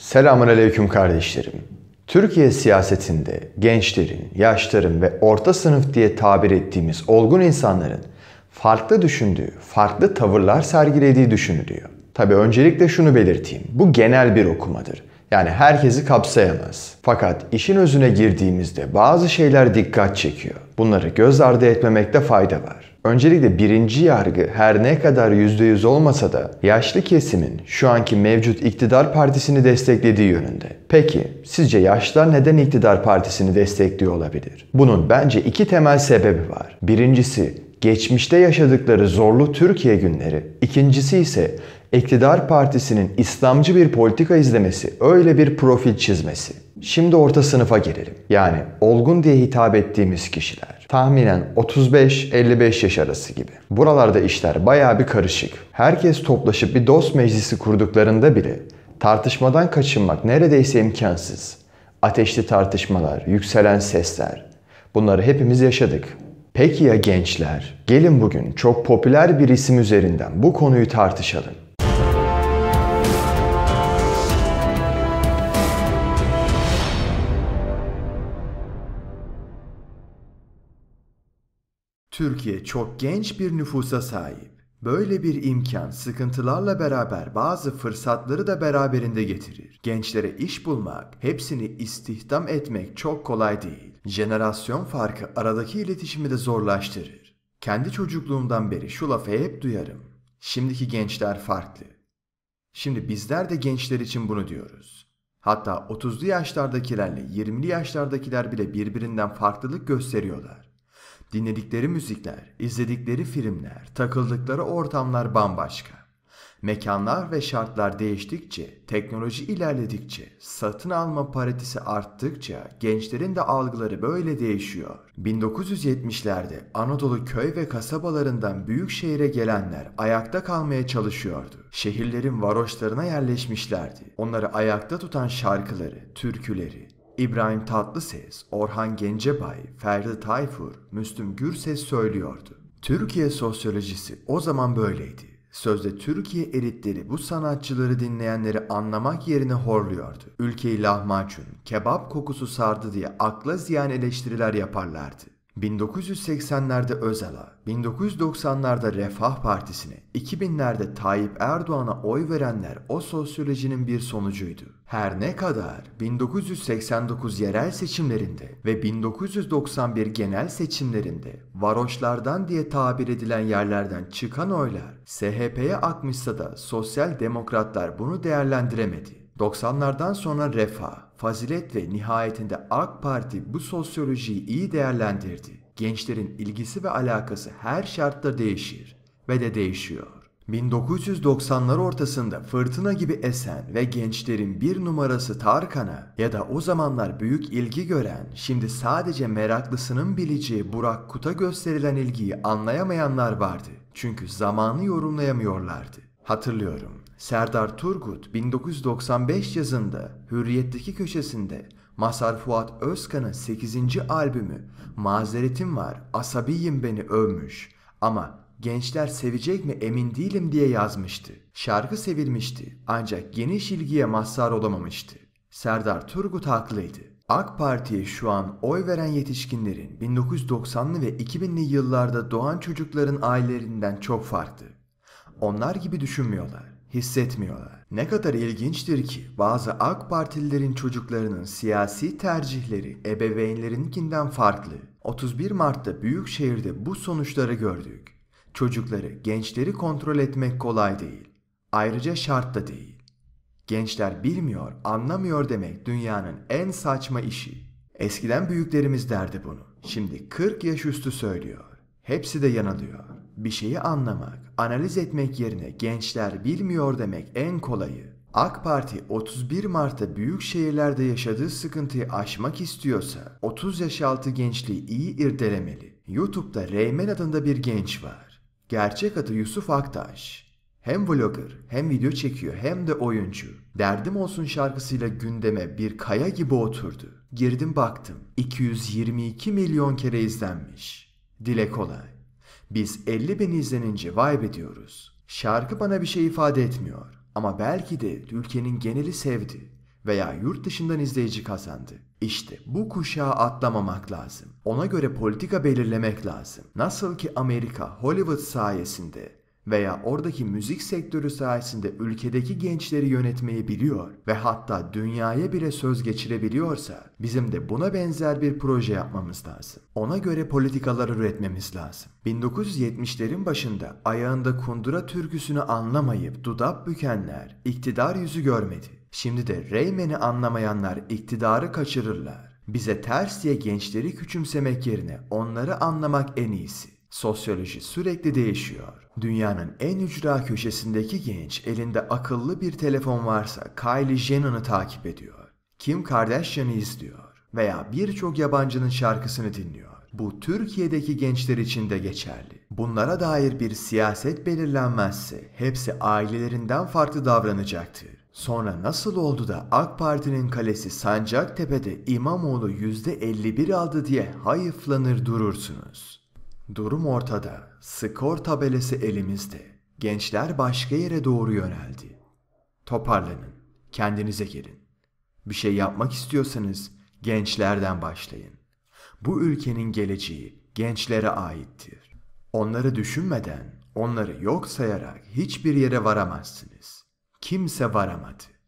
Selamun Aleyküm kardeşlerim. Türkiye siyasetinde gençlerin, yaşların ve orta sınıf diye tabir ettiğimiz olgun insanların farklı düşündüğü, farklı tavırlar sergilediği düşünülüyor. Tabi öncelikle şunu belirteyim. Bu genel bir okumadır. Yani herkesi kapsayamaz. Fakat işin özüne girdiğimizde bazı şeyler dikkat çekiyor. Bunları göz ardı etmemekte fayda var. Öncelikle birinci yargı her ne kadar %100 olmasa da yaşlı kesimin şu anki mevcut iktidar partisini desteklediği yönünde. Peki sizce yaşlılar neden iktidar partisini destekliyor olabilir? Bunun bence iki temel sebebi var. Birincisi geçmişte yaşadıkları zorlu Türkiye günleri. İkincisi ise iktidar partisinin İslamcı bir politika izlemesi, öyle bir profil çizmesi. Şimdi orta sınıfa gelelim. Yani olgun diye hitap ettiğimiz kişiler tahminen 35-55 yaş arası gibi. Buralarda işler baya bir karışık. Herkes toplaşıp bir dost meclisi kurduklarında bile tartışmadan kaçınmak neredeyse imkansız. Ateşli tartışmalar, yükselen sesler. Bunları hepimiz yaşadık. Peki ya gençler? Gelin bugün çok popüler bir isim üzerinden bu konuyu tartışalım. Türkiye çok genç bir nüfusa sahip. Böyle bir imkan sıkıntılarla beraber bazı fırsatları da beraberinde getirir. Gençlere iş bulmak, hepsini istihdam etmek çok kolay değil. Jenerasyon farkı aradaki iletişimi de zorlaştırır. Kendi çocukluğumdan beri şu lafı hep duyarım. Şimdiki gençler farklı. Şimdi bizler de gençler için bunu diyoruz. Hatta 30'lu yaşlardakilerle 20'li yaşlardakiler bile birbirinden farklılık gösteriyorlar. Dinledikleri müzikler, izledikleri filmler, takıldıkları ortamlar bambaşka. Mekanlar ve şartlar değiştikçe, teknoloji ilerledikçe, satın alma paritesi arttıkça gençlerin de algıları böyle değişiyor. 1970'lerde Anadolu köy ve kasabalarından büyük şehire gelenler ayakta kalmaya çalışıyordu. Şehirlerin varoşlarına yerleşmişlerdi. Onları ayakta tutan şarkıları, türküleri, İbrahim Tatlıses, Orhan Gencebay, Ferdi Tayfur, Müslüm Gürses söylüyordu. Türkiye sosyolojisi o zaman böyleydi. Sözde Türkiye elitleri bu sanatçıları dinleyenleri anlamak yerine horluyordu. Ülkeyi lahmacun, kebap kokusu sardı diye akla ziyan eleştiriler yaparlardı. 1980'lerde Özal'a, 1990'larda Refah Partisi'ne, 2000'lerde Tayyip Erdoğan'a oy verenler o sosyolojinin bir sonucuydu. Her ne kadar 1989 yerel seçimlerinde ve 1991 genel seçimlerinde varoşlardan diye tabir edilen yerlerden çıkan oylar SHP'ye akmışsa da sosyal demokratlar bunu değerlendiremedi. 90'lardan sonra refah, fazilet ve nihayetinde AK Parti bu sosyolojiyi iyi değerlendirdi. Gençlerin ilgisi ve alakası her şartta değişir ve de değişiyor. 1990'lar ortasında fırtına gibi esen ve gençlerin bir numarası Tarkan'a ya da o zamanlar büyük ilgi gören, şimdi sadece meraklısının bileceği Burak Kut'a gösterilen ilgiyi anlayamayanlar vardı. Çünkü zamanı yorumlayamıyorlardı. Hatırlıyorum. Serdar Turgut 1995 yazında Hürriyet'teki köşesinde Masar Fuat Özkan'ın 8. albümü Mazeretim Var Asabiyim Beni övmüş ama gençler sevecek mi emin değilim diye yazmıştı. Şarkı sevilmişti ancak geniş ilgiye mazhar olamamıştı. Serdar Turgut haklıydı. AK Parti'ye şu an oy veren yetişkinlerin 1990'lı ve 2000'li yıllarda doğan çocukların ailelerinden çok farklı. Onlar gibi düşünmüyorlar hissetmiyorlar. Ne kadar ilginçtir ki bazı AK Partililerin çocuklarının siyasi tercihleri ebeveynlerinkinden farklı. 31 Mart'ta büyük şehirde bu sonuçları gördük. Çocukları, gençleri kontrol etmek kolay değil. Ayrıca şart da değil. Gençler bilmiyor, anlamıyor demek dünyanın en saçma işi. Eskiden büyüklerimiz derdi bunu. Şimdi 40 yaş üstü söylüyor. Hepsi de yanılıyor. Bir şeyi anlamak, analiz etmek yerine gençler bilmiyor demek en kolayı. AK Parti 31 Mart'ta büyük şehirlerde yaşadığı sıkıntıyı aşmak istiyorsa 30 yaş altı gençliği iyi irdelemeli. YouTube'da Reymen adında bir genç var. Gerçek adı Yusuf Aktaş. Hem vlogger, hem video çekiyor, hem de oyuncu. Derdim olsun şarkısıyla gündeme bir kaya gibi oturdu. Girdim baktım. 222 milyon kere izlenmiş. Dile kolay. Biz 50 bin izlenince vibe ediyoruz. Şarkı bana bir şey ifade etmiyor. Ama belki de ülkenin geneli sevdi veya yurt dışından izleyici kazandı. İşte bu kuşağı atlamamak lazım. Ona göre politika belirlemek lazım. Nasıl ki Amerika Hollywood sayesinde veya oradaki müzik sektörü sayesinde ülkedeki gençleri yönetmeyi biliyor ve hatta dünyaya bile söz geçirebiliyorsa bizim de buna benzer bir proje yapmamız lazım. Ona göre politikalar üretmemiz lazım. 1970'lerin başında ayağında kundura türküsünü anlamayıp dudak bükenler iktidar yüzü görmedi. Şimdi de Reymen'i anlamayanlar iktidarı kaçırırlar. Bize ters diye gençleri küçümsemek yerine onları anlamak en iyisi. Sosyoloji sürekli değişiyor. Dünyanın en ücra köşesindeki genç elinde akıllı bir telefon varsa Kylie Jenner'ı takip ediyor. Kim Kardashian'ı izliyor veya birçok yabancının şarkısını dinliyor. Bu Türkiye'deki gençler için de geçerli. Bunlara dair bir siyaset belirlenmezse hepsi ailelerinden farklı davranacaktır. Sonra nasıl oldu da AK Parti'nin kalesi Sancaktepe'de İmamoğlu %51 aldı diye hayıflanır durursunuz. Durum ortada. Skor tabelası elimizde. Gençler başka yere doğru yöneldi. Toparlanın. Kendinize gelin. Bir şey yapmak istiyorsanız gençlerden başlayın. Bu ülkenin geleceği gençlere aittir. Onları düşünmeden, onları yok sayarak hiçbir yere varamazsınız. Kimse varamadı.